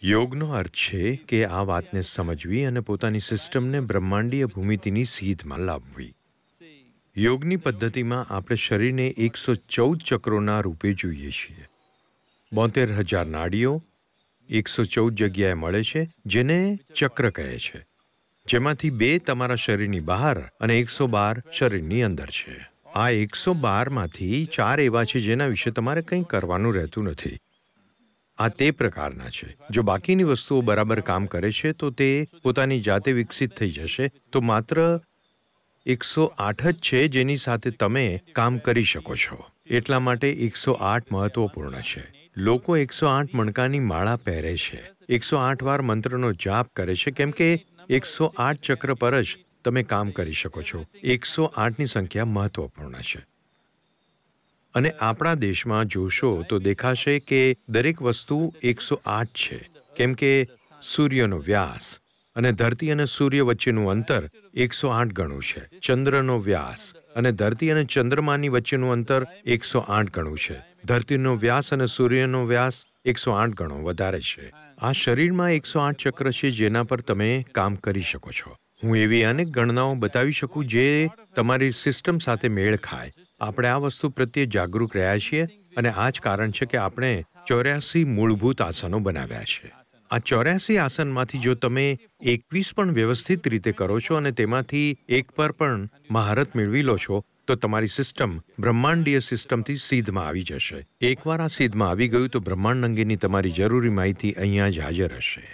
યોગનો અર્થ છે કે આ વાતને સમજવી અને પોતાની સિસ્ટમને બ્રહ્માંડીય ભૂમિતિની સીધમાં લાવવી યોગની પદ્ધતિમાં આપણે શરીરને એકસો ચૌદ ચક્રોના રૂપે જોઈએ છીએ બોતેર હજાર નાડીઓ એકસો ચૌદ જગ્યાએ મળે છે જેને ચક્ર કહે છે જેમાંથી બે તમારા શરીરની બહાર અને એકસો બાર શરીરની અંદર છે આ એકસો બારમાંથી ચાર એવા છે જેના વિશે તમારે કંઈ કરવાનું રહેતું નથી આ તે પ્રકારના છે જો બાકીની વસ્તુઓ બરાબર કામ કરે છે તો તે પોતાની જાતે વિકસિત થઈ જશે તો માત્ર એકસો આઠ જ છે જેની સાથે તમે કામ કરી શકો છો એટલા માટે એકસો આઠ મહત્વપૂર્ણ છે લોકો એકસો આઠ મણકાની માળા પહેરે છે એકસો આઠ વાર મંત્રનો જાપ કરે છે કેમ કે એકસો આઠ ચક્ર પર જ તમે કામ કરી શકો છો એકસો આઠની સંખ્યા મહત્વપૂર્ણ છે અને આપણા દેશમાં જોશો તો દેખાશે કે દરેક વસ્તુ એકસો આઠ છે કેમ કે સૂર્યનો વ્યાસ અને ધરતી અને સૂર્ય વચ્ચેનું અંતર એકસો આઠ ગણું છે ચંદ્રનો વ્યાસ અને ધરતી અને ચંદ્રમાની વચ્ચેનું અંતર એકસો આઠ ગણું છે ધરતીનો વ્યાસ અને સૂર્યનો વ્યાસ એકસો આઠ ગણો વધારે છે આ શરીરમાં એકસો આઠ ચક્ર છે જેના પર તમે કામ કરી શકો છો હું એવી અનેક ગણનાઓ બતાવી શકું જે તમારી સિસ્ટમ સાથે મેળ ખાય આપણે આ વસ્તુ પ્રત્યે જાગૃત રહ્યા છીએ અને આ જ કારણ છે કે આપણે ચોર્યાસી મૂળભૂત આસનો બનાવ્યા છે આ ચોર્યાસી આસનમાંથી જો તમે એકવીસ પણ વ્યવસ્થિત રીતે કરો છો અને તેમાંથી એક પર પણ મહારત મેળવી લો છો તો તમારી સિસ્ટમ બ્રહ્માંડીય સિસ્ટમથી સીધમાં આવી જશે એકવાર આ સીધમાં આવી ગયું તો બ્રહ્માંડ અંગેની તમારી જરૂરી માહિતી અહીંયા જ હાજર હશે